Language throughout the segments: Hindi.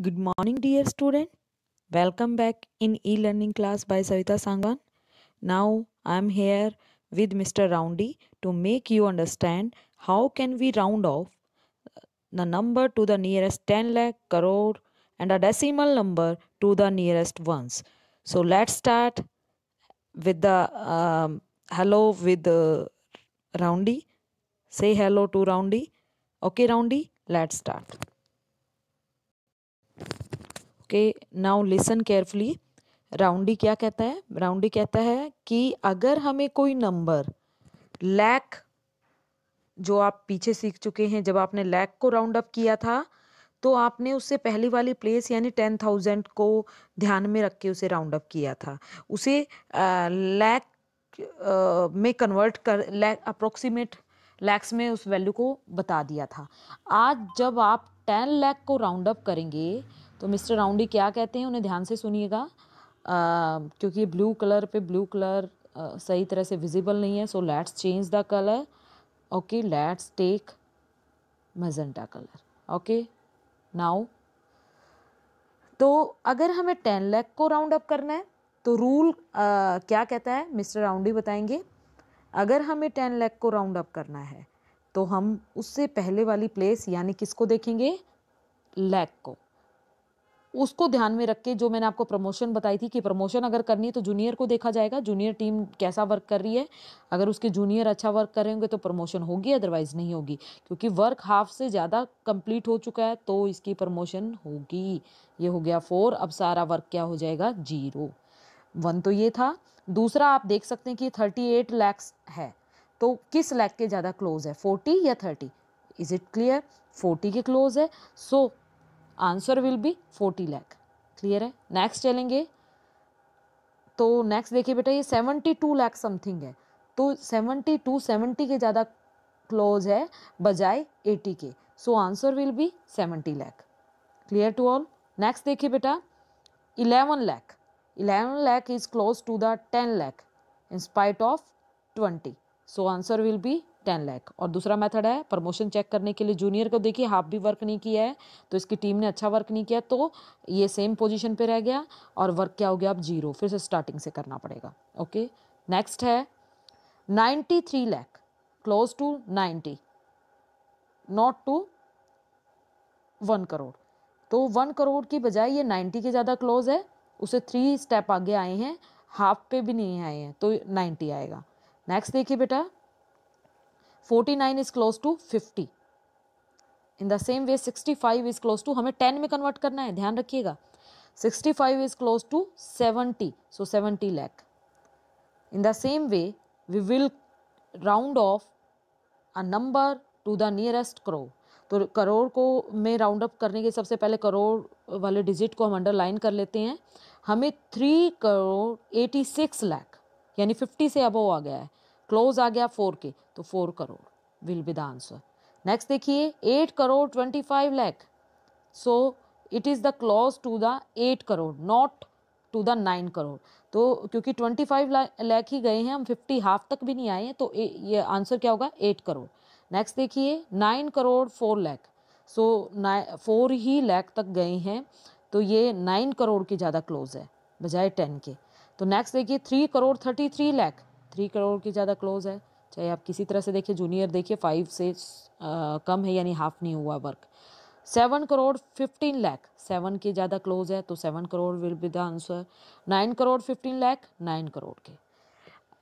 Good morning dear student. Welcome back in e-learning class by Savita Sangwan. Now I am here with Mr. Roundy to make you understand how can we round off the number to the nearest 10 lakh crore and a decimal number to the nearest ones. So let's start with the um, hello with uh, Roundy. Say hello to Roundy. Okay Roundy, let's start. Okay now listen carefully Roundy क्या कहता है राउंडी कहता है कि अगर हमें कोई नंबर लैक जो आप पीछे सीख चुके हैं जब आपने लैक को राउंड अप किया था तो आपने उससे पहली वाली प्लेस यानी टेन थाउजेंड को ध्यान में रख के उसे राउंड अप किया था उसे लैक में कन्वर्ट कर लैक अप्रोक्सीमेट लैक्स में उस वैल्यू को बता दिया था आज जब आप टेन लैक को राउंड अप करेंगे तो मिस्टर राउंडी क्या कहते हैं उन्हें ध्यान से सुनिएगा क्योंकि ब्लू कलर पे ब्लू कलर आ, सही तरह से विजिबल नहीं है so let's change the colour okay let's take magenta colour okay now तो अगर हमें टेन लैख को राउंड अप करना है तो रूल आ, क्या कहता है मिस्टर राउंडी बताएंगे अगर हमें टेन लैख को राउंड अप करना है तो हम उससे पहले वाली प्लेस यानी किसको देखेंगे लैक को उसको ध्यान में रख के जो मैंने आपको प्रमोशन बताई थी कि प्रमोशन अगर करनी है तो जूनियर को देखा जाएगा जूनियर टीम कैसा वर्क कर रही है अगर उसके जूनियर अच्छा वर्क करेंगे तो प्रमोशन होगी अदरवाइज़ नहीं होगी क्योंकि वर्क हाफ से ज़्यादा कंप्लीट हो चुका है तो इसकी प्रमोशन होगी ये हो गया फोर अब सारा वर्क क्या हो जाएगा जीरो वन तो ये था दूसरा आप देख सकते हैं कि थर्टी एट लैक्स है तो किस लैक के ज़्यादा क्लोज है फोर्टी या thirty is it clear forty के क्लोज है so so, answer will be forty lakh clear है नेक्स्ट चलेंगे तो नेक्स्ट देखिए बेटा ये सेवेंटी टू लैख समथिंग है तो सेवेंटी टू सेवेंटी के ज़्यादा क्लोज है बजाय एटी के so answer will be seventy lakh clear to all next देखिए बेटा eleven lakh eleven lakh is close to the ten lakh in spite of twenty so answer will be ten lakh और दूसरा मेथड है प्रमोशन चेक करने के लिए जूनियर को देखिए हाफ भी वर्क नहीं किया है तो इसकी टीम ने अच्छा वर्क नहीं किया तो ये सेम पोजीशन पे रह गया और वर्क क्या हो गया अब जीरो फिर से स्टार्टिंग से करना पड़ेगा ओके नेक्स्ट है ninety three lakh close to ninety not to one crore तो वन करोड़ की बजाय ये नाइन्टी के ज़्यादा क्लोज है उसे थ्री स्टेप आगे आए हैं हाफ पे भी नहीं आए हैं तो नाइन्टी आएगा नेक्स्ट देखिए बेटा 49 is close to 50 in the same way 65 is close to हमें 10 में कन्वर्ट करना है ध्यान रखिएगा 65 is close to 70 so 70 lakh in the same way we will round off a number to the nearest करो तो करोड़ को में राउंड अप करने के सबसे पहले करोड़ वाले डिजिट को हम अंडरलाइन कर लेते हैं हमें three crore eighty six lakh यानी फिफ्टी से अबो आ गया है क्लोज आ गया फोर के तो four crore will be the answer next देखिए eight crore twenty five lakh so it is the close to the eight crore not to the nine crore तो क्योंकि ट्वेंटी फाइव लैख ही गए हैं हम फिफ्टी हाफ तक भी नहीं आए हैं तो ये आंसर क्या होगा एट करोड़ नेक्स्ट देखिए nine crore four lakh so four ही लैख तक गए हैं तो ये नाइन करोड़ की ज़्यादा क्लोज है बजाय टेन के तो नेक्स्ट देखिए three crore thirty three lakh three crore के ज़्यादा क्लोज है चाहे आप किसी तरह से देखिए जूनियर देखिए फाइव से आ, कम है यानी हाफ नहीं हुआ वर्क seven crore fifteen lakh seven के ज़्यादा क्लोज है तो seven crore will be the answer nine crore fifteen lakh nine crore के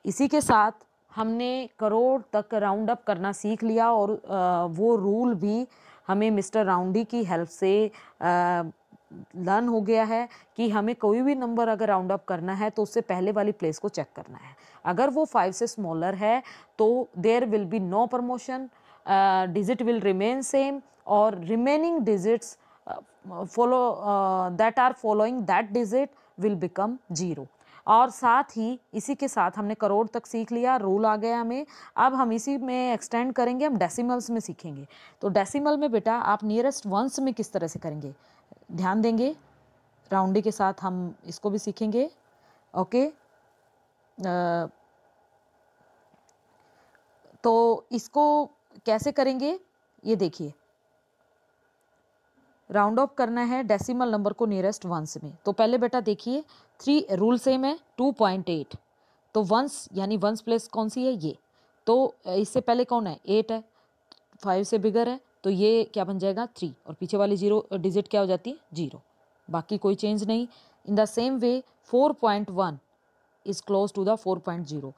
इसी के साथ हमने करोड़ तक राउंड अप करना सीख लिया और आ, वो रूल भी हमें मिस्टर राउंडी की हेल्प से आ, लर्न हो गया है कि हमें कोई भी नंबर अगर राउंड अप करना है तो उससे पहले वाली प्लेस को चेक करना है अगर वो फाइव से स्मॉलर है तो there will be no promotion digit will remain same और remaining digits follow that are following that digit will become zero और साथ ही इसी के साथ हमने करोड़ तक सीख लिया रूल आ गया हमें अब हम इसी में एक्सटेंड करेंगे हम डेसिमल्स में सीखेंगे तो डेसिमल में बेटा आप नियरेस्ट वंस में किस तरह से करेंगे ध्यान देंगे राउंडी के साथ हम इसको भी सीखेंगे ओके आ, तो इसको कैसे करेंगे ये देखिए राउंड ऑफ करना है डेसिमल नंबर को नियरेस्ट वंस में तो पहले बेटा देखिए थ्री रूल सेम है टू पॉइंट एट तो वंस यानी वंस प्लेस कौन सी है ये तो इससे पहले कौन है एट है फाइव से बिगर है तो ये क्या बन जाएगा थ्री और पीछे वाली जीरो डिजिट क्या हो जाती है जीरो बाकी कोई चेंज नहीं in the same way four point one is close to the four point zero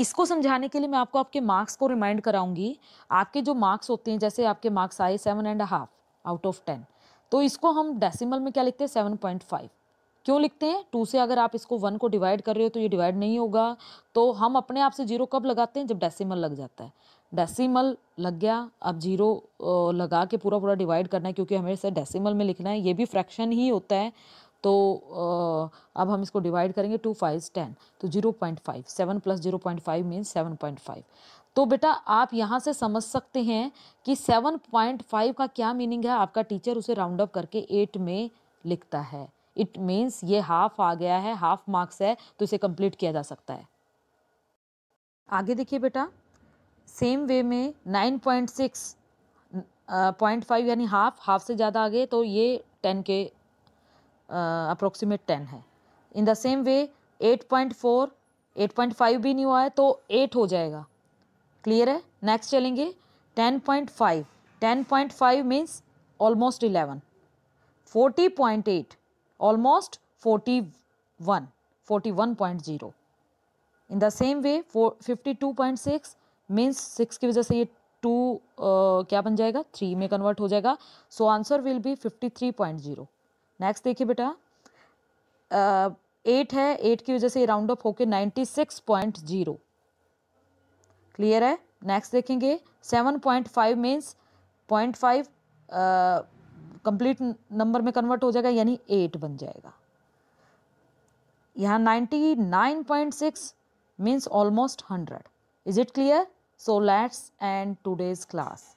इसको समझाने के लिए मैं आपको आपके मार्क्स को रिमाइंड कराऊंगी आपके जो मार्क्स होते हैं जैसे आपके मार्क्स आए seven and half out of ten तो इसको हम डेसिमल में क्या लिखते हैं सेवन पॉइंट फाइव क्यों लिखते हैं टू से अगर आप इसको वन को डिवाइड कर रहे हो तो ये डिवाइड नहीं होगा तो हम अपने आप से जीरो कब लगाते हैं जब डेसिमल लग जाता है डेसिमल लग गया अब जीरो लगा के पूरा पूरा डिवाइड करना है क्योंकि हमें इसे डेसिमल में लिखना है ये भी फ्रैक्शन ही होता है तो अब हम इसको डिवाइड करेंगे टू फाइव टेन तो zero point five seven plus zero point five mean seven point five तो बेटा आप यहाँ से समझ सकते हैं कि सेवन पॉइंट फाइव का क्या मीनिंग है आपका टीचर उसे राउंड अप करके एट में लिखता है इट मीन्स ये हाफ आ गया है हाफ मार्क्स है तो इसे कंप्लीट किया जा सकता है आगे देखिए बेटा सेम वे में nine point six point five यानी हाफ हाफ से ज़्यादा आ गए तो ये टेन के अप्रोक्सीमेट टेन है in the same way eight point four eight point five भी नहीं हुआ है तो एट हो जाएगा क्लियर है नेक्स्ट चलेंगे ten point five ten point five means almost eleven forty point eight almost forty one forty one point zero in the same way fifty two point six means six की वजह से ये टू uh, क्या बन जाएगा थ्री में कन्वर्ट हो जाएगा so answer will be fifty three point zero next देखिए बेटा एट है एट की वजह से राउंड ऑफ होके ninety six point zero clear है नेक्स्ट देखेंगे seven point five means point five complete number में कन्वर्ट हो जाएगा यानी एट बन जाएगा यहाँ ninety nine point six means almost hundred is it clear so let's end today's class